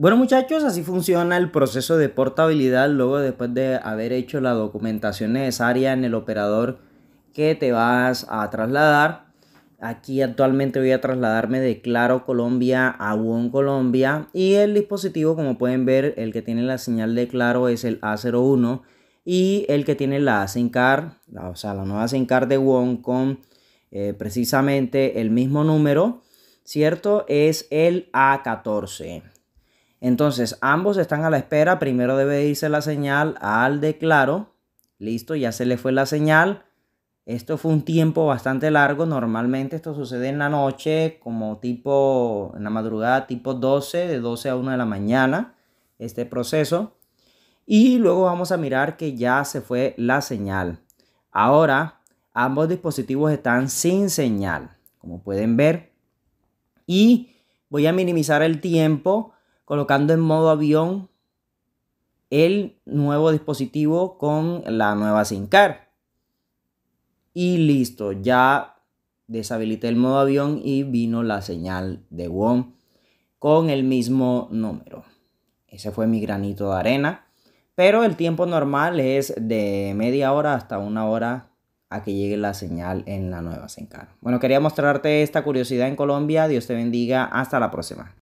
Bueno muchachos, así funciona el proceso de portabilidad luego después de haber hecho la documentación necesaria en el operador que te vas a trasladar. Aquí actualmente voy a trasladarme de Claro Colombia a Won Colombia y el dispositivo como pueden ver el que tiene la señal de Claro es el A01 y el que tiene la card, o sea la nueva card de Won con eh, precisamente el mismo número, ¿cierto? Es el A14. Entonces, ambos están a la espera. Primero debe irse la señal al declaro. Listo, ya se le fue la señal. Esto fue un tiempo bastante largo. Normalmente esto sucede en la noche, como tipo, en la madrugada, tipo 12, de 12 a 1 de la mañana, este proceso. Y luego vamos a mirar que ya se fue la señal. Ahora, ambos dispositivos están sin señal, como pueden ver. Y voy a minimizar el tiempo colocando en modo avión el nuevo dispositivo con la nueva SIM Y listo, ya deshabilité el modo avión y vino la señal de WOM con el mismo número. Ese fue mi granito de arena. Pero el tiempo normal es de media hora hasta una hora a que llegue la señal en la nueva SIM Bueno, quería mostrarte esta curiosidad en Colombia. Dios te bendiga. Hasta la próxima.